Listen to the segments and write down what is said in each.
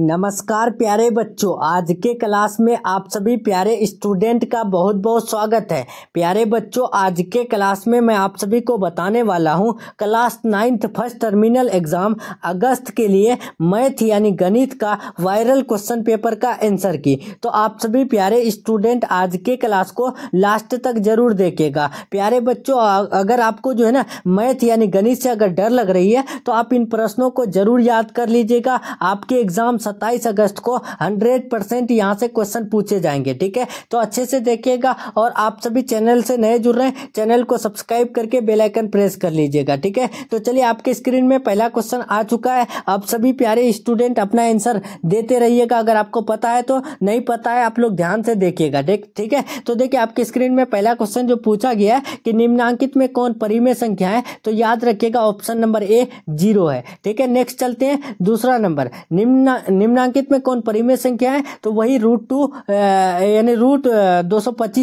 नमस्कार प्यारे बच्चों आज के क्लास में आप सभी प्यारे स्टूडेंट का बहुत बहुत स्वागत है प्यारे बच्चों आज के क्लास में मैं आप सभी को बताने वाला हूं class ninth first terminal exam अगस्त के लिए मैथ यानी गणित का वायरल क्वेश्चन पेपर का आंसर की तो आप सभी प्यारे स्टूडेंट आज के क्लास को लास्ट तक ज़रूर देखेगा प्यारे बच्चों अगर आपको जो है ना मैथ यानी गणित से अगर डर लग रही है तो आप इन प्रश्नों को ज़रूर याद कर लीजिएगा आपके एग्ज़ाम सत्ताईस अगस्त को हंड्रेड परसेंट यहाँ से क्वेश्चन पूछे जाएंगे ठीक है तो अच्छे से देखिएगा और आप सभी चैनल से नए जुड़ रहे हैं चैनल को सब्सक्राइब करके बेलाइकन प्रेस कर लीजिएगा ठीक है तो चलिए आपके स्क्रीन में पहला क्वेश्चन आ चुका है आप सभी प्यारे स्टूडेंट अपना आंसर देते रहिएगा अगर आपको पता है तो नहीं पता है आप लोग ध्यान से देखिएगा ठीक ठीक है तो देखिए आपके स्क्रीन में पहला क्वेश्चन जो पूछा गया है कि निम्नांकित में कौन परिमेय संख्या है तो याद रखिएगा ऑप्शन नंबर ए जीरो है ठीक है नेक्स्ट चलते हैं दूसरा नंबर निम्न निम्नांकित में कौन परिमेय संख्या है तो वही रूट टू यानी रूट दो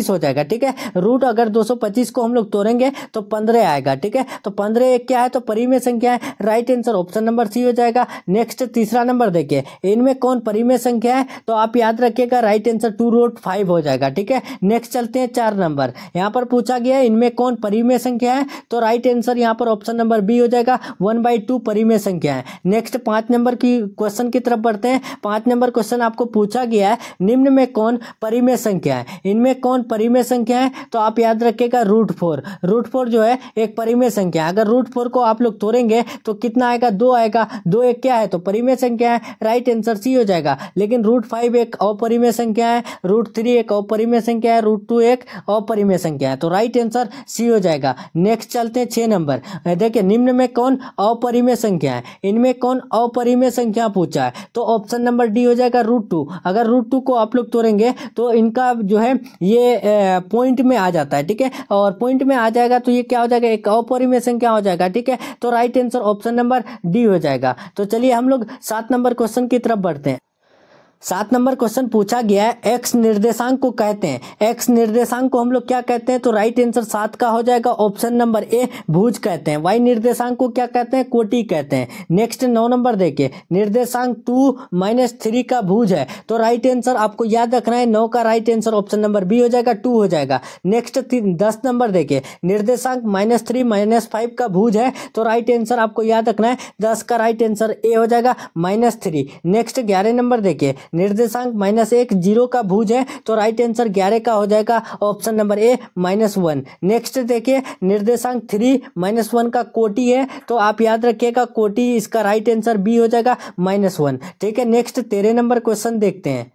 हो जाएगा ठीक है रूट अगर 225 को हम लोग तोड़ेंगे तो पंद्रह आएगा ठीक है तो पंद्रह एक क्या है तो परिमेय संख्या है right answer option number C हो जाएगा नेक्स्ट तीसरा नंबर देखिए इनमें कौन परिमेय संख्या है तो आप याद रखिएगा right answer two root five हो जाएगा ठीक है नेक्स्ट चलते हैं चार नंबर यहाँ पर पूछा गया है इनमें कौन परिमेय संख्या है तो राइट आंसर यहाँ पर ऑप्शन नंबर बी हो जाएगा वन बाई टू परिमेय संख्या है नेक्स्ट पाँच नंबर की क्वेश्चन की तरफ करते हैं पांच नंबर क्वेश्चन आपको पूछा गया है निम्न में कौन परिमेय संख्या है इनमें कौन परिमेय संख्या है तो आप याद रखिएगा रूट फोर रूट फोर जो है एक परिमेय संख्या है अगर रूट फोर को आप लोग तोड़ेंगे तो कितना आएगा दो आएगा दो एक क्या है तो परिमेय संख्या है राइट आंसर सी हो जाएगा लेकिन रूट फाइव एक अपरिमेय संख्या है रूट थ्री एक अपरिमेय संख्या है रूट टू एक अपरिमेय संख्या है तो राइट आंसर सी हो जाएगा नेक्स्ट चलते हैं छह नंबर देखिए निम्न में कौन अपरिमेय संख्या है इनमें कौन अपरिमेय संख्या पूछा है तो ऑप्शन नंबर डी हो जाएगा रूट टू अगर रूट टू को आप लोग तोड़ेंगे तो इनका जो है ये पॉइंट में आ जाता है ठीक है और पॉइंट में आ जाएगा तो ये क्या हो जाएगा एक अपरिमेशन क्या हो जाएगा ठीक है तो right answer option number D हो जाएगा तो चलिए हम लोग सात नंबर क्वेश्चन की तरफ बढ़ते हैं सात नंबर क्वेश्चन पूछा गया है एक्स निर्देशांक को कहते हैं एक्स निर्देशांक को हम लोग क्या कहते हैं तो राइट आंसर सात का हो जाएगा ऑप्शन नंबर ए भूज कहते हैं वाई निर्देशांक को क्या कहते हैं कोटी कहते हैं नेक्स्ट नौ नंबर देखिए निर्देशांक टू माइनस थ्री का भूज है तो राइट आंसर आपको याद रखना है नौ का right answer option number B हो जाएगा टू हो जाएगा नेक्स्ट दस नंबर देखिए निर्देशांक माइनस थ्री माइनस फाइव का भूज है तो राइट आंसर आपको याद रखना है दस का राइट आंसर ए हो जाएगा माइनस थ्री नेक्स्ट ग्यारह नंबर देखिए निर्देशांक माइनस एक जीरो का भूज है तो राइट आंसर ग्यारह का हो जाएगा option number A minus one next देखिए निर्देशांक थ्री माइनस वन का कोटी है तो आप याद रखिएगा कोटी इसका राइट आंसर बी हो जाएगा माइनस वन ठीक है नेक्स्ट तेरह नंबर क्वेश्चन देखते हैं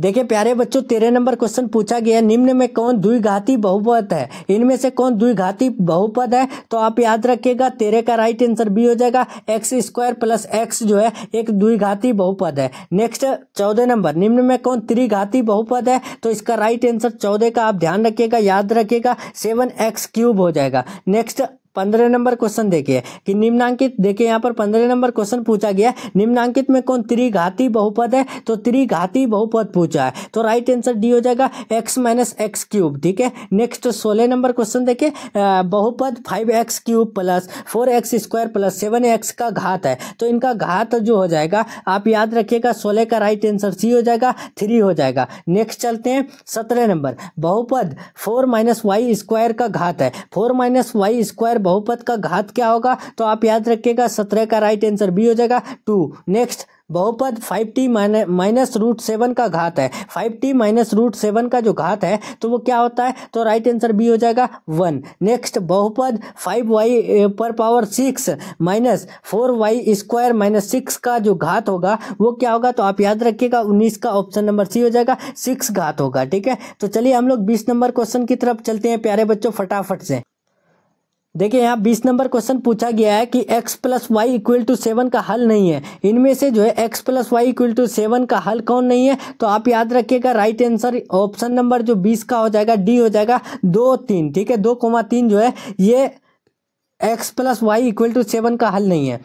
देखिए प्यारे बच्चों तेरह नंबर क्वेश्चन पूछा गया है निम्न में कौन द्विघाती बहुपद है इनमें से कौन द्विघाती बहुपद है तो आप याद रखिएगा तेरह का राइट आंसर बी हो जाएगा एक्स स्क्वायर प्लस एक्स जो है एक द्विघाती बहुपद है नेक्स्ट चौदह नंबर निम्न में कौन त्रिघाती बहुपद है तो इसका राइट आंसर चौदह का आप ध्यान रखिएगा याद रखिएगा सेवन एक्स क्यूब हो जाएगा नेक्स्ट पंद्रह नंबर क्वेश्चन देखिए कि निम्नांकित देखिए यहाँ पर पंद्रह नंबर क्वेश्चन पूछा गया निम्नांकित में कौन त्रिघाती बहुपद है तो त्रिघाती बहुपद पूछा है तो राइट आंसर डी हो जाएगा एक्स माइनस एक्स क्यूब ठीक है नेक्स्ट सोलह नंबर क्वेश्चन देखिए बहुपद five x cube plus four x square plus seven x का घात है तो इनका घात जो हो जाएगा आप याद रखिएगा सोलह का राइट आंसर सी हो जाएगा थ्री हो जाएगा नेक्स्ट चलते हैं सत्रह नंबर बहुपद फोर माइनस वाई स्क्वायर का घात है फोर माइनस वाई स्क्वायर बहुपद का घात क्या होगा तो आप याद रखिएगा सत्रह का राइट आंसर बी हो जाएगा टू नेक्स्ट बहुपद 5t माइनस रूट सेवन का घात है 5t माइनस रूट सेवन का जो घात है तो वो क्या होता है तो राइट आंसर बी हो जाएगा वन नेक्स्ट बहुपद 5y पर power six minus four y square minus six का जो घात होगा वो क्या होगा तो आप याद रखिएगा उन्नीस का ऑप्शन नंबर सी हो जाएगा सिक्स घात होगा ठीक है तो चलिए हम लोग बीस नंबर क्वेश्चन की तरफ चलते हैं प्यारे बच्चों फटाफट से देखिए यहाँ 20 नंबर क्वेश्चन पूछा गया है कि x plus y equal to seven का हल नहीं है इनमें से जो है x plus y equal to seven का हल कौन नहीं है तो आप याद रखिएगा राइट आंसर ऑप्शन नंबर जो 20 का हो जाएगा डी हो जाएगा दो तीन ठीक है दो कोमा तीन जो है ये x plus y equal to seven का हल नहीं है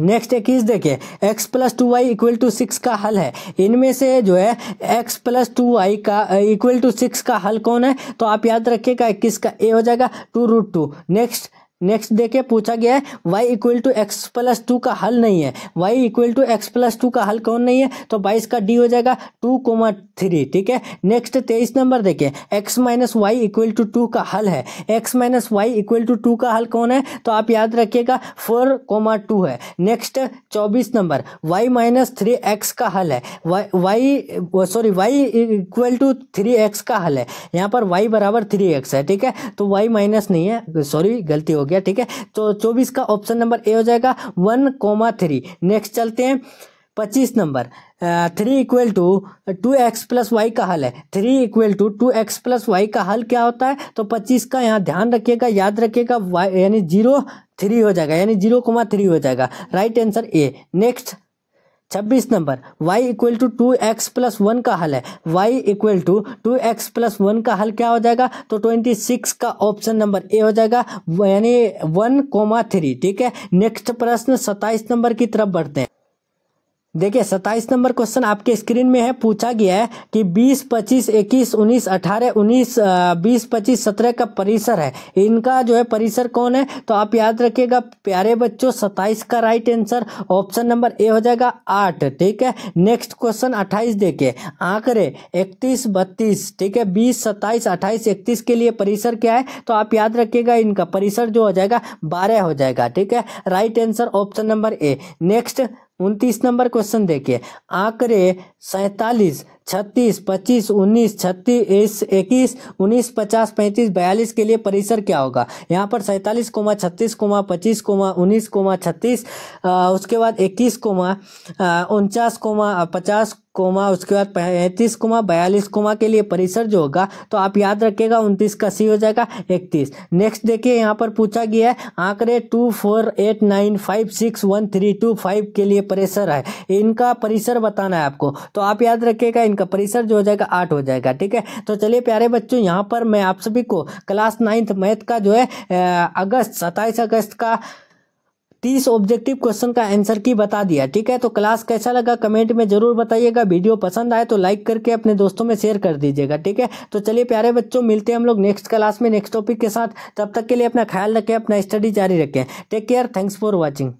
नेक्स्ट एक देखिए x plus two y equal to six का हल है इनमें से जो है x प्लस टू वाई का इक्वल टू सिक्स का हल कौन है तो आप याद रखिएगा इक्कीस का ए हो जाएगा two root two next next देखिए पूछा गया है y equal to x plus two का हल नहीं है y equal to x plus two का हल कौन नहीं है तो बाईस का डी हो जाएगा टू कोमा थ्री ठीक है नेक्स्ट तेईस नंबर देखिए x minus y equal to two का हल है x minus y equal to two का हल कौन है तो आप याद रखिएगा फोर कोमा टू है नेक्स्ट चौबीस नंबर वाई माइनस थ्री एक्स का हल है y sorry y equal to three x का हल है यहाँ पर वाई बराबर थ्री एक्स है ठीक है तो वाई माइनस नहीं है सॉरी गलती होगी गया ठीक है तो चौबीस का ऑप्शन नंबर ए हो जाएगा वन कोमा थ्री नेक्स्ट चलते हैं पच्चीस नंबर three equal to two x plus y का हल है three equal to two x plus y का हल क्या होता है तो पच्चीस का यहाँ ध्यान रखिएगा याद रखिएगा वाई यानी जीरो थ्री हो जाएगा यानी जीरो कोमा थ्री हो जाएगा राइट आंसर ए नेक्स्ट छब्बीस number y equal to two x plus one का हल है y equal to two x plus one का हल क्या हो जाएगा तो ट्वेंटी सिक्स का ऑप्शन नंबर ए हो जाएगा यानी वन कोमा थ्री ठीक है नेक्स्ट प्रश्न सत्ताईस नंबर की तरफ बढ़ते हैं देखिए सत्ताईस नंबर क्वेश्चन आपके स्क्रीन में है पूछा गया है कि 20, 25, 21, 19, 18, 19, 20, 25, 17 का परिसर है इनका जो है परिसर कौन है तो आप याद रखिएगा प्यारे बच्चों सत्ताईस का right answer option number A हो जाएगा आठ ठीक है नेक्स्ट क्वेश्चन अट्ठाईस देखिए आंकड़े इकतीस बत्तीस ठीक है बीस सत्ताईस अट्ठाईस इकतीस के लिए परिसर क्या है तो आप याद रखिएगा इनका परिसर जो हो जाएगा बारह हो जाएगा ठीक है right answer option number A next उनतीस नंबर क्वेश्चन देखिए आंकड़े सैतालीस छत्तीस पच्चीस उन्नीस छत्तीस इक्कीस उन्नीस पचास पैंतीस बयालीस के लिए परिसर क्या होगा यहाँ पर सैंतालीस कोमा छत्तीस कोमा पच्चीस कोमा उन्नीस कोमा छत्तीस उसके बाद इक्कीस कोमा उनचास कोमा पचास कोमा उसके बाद पैंतीस कोमा बयालीस कोमा के लिए परिसर जो होगा तो आप याद रखिएगा उनतीस का सी हो जाएगा इकतीस नेक्स्ट देखिए यहाँ पर पूछा गया है आंकड़े two four eight nine five six one three two five के लिए परिसर है इनका परिसर बताना है आपको तो आप याद रखिएगा इनका परिसर जो हो जाएगा आठ हो जाएगा ठीक है तो चलिए प्यारे बच्चों यहाँ पर मैं आप सभी को क्लास नाइन्थ मैथ का जो है अगस्त सत्ताईस अगस्त का तीस ऑब्जेक्टिव क्वेश्चन का आंसर की बता दिया ठीक है तो क्लास कैसा लगा कमेंट में जरूर बताइएगा वीडियो पसंद आए तो लाइक करके अपने दोस्तों में शेयर कर दीजिएगा ठीक है तो चलिए प्यारे बच्चों मिलते हैं हम लोग नेक्स्ट क्लास में नेक्स्ट टॉपिक के साथ तब तक के लिए अपना ख्याल रखें अपना स्टडी जारी रखें take care thanks for watching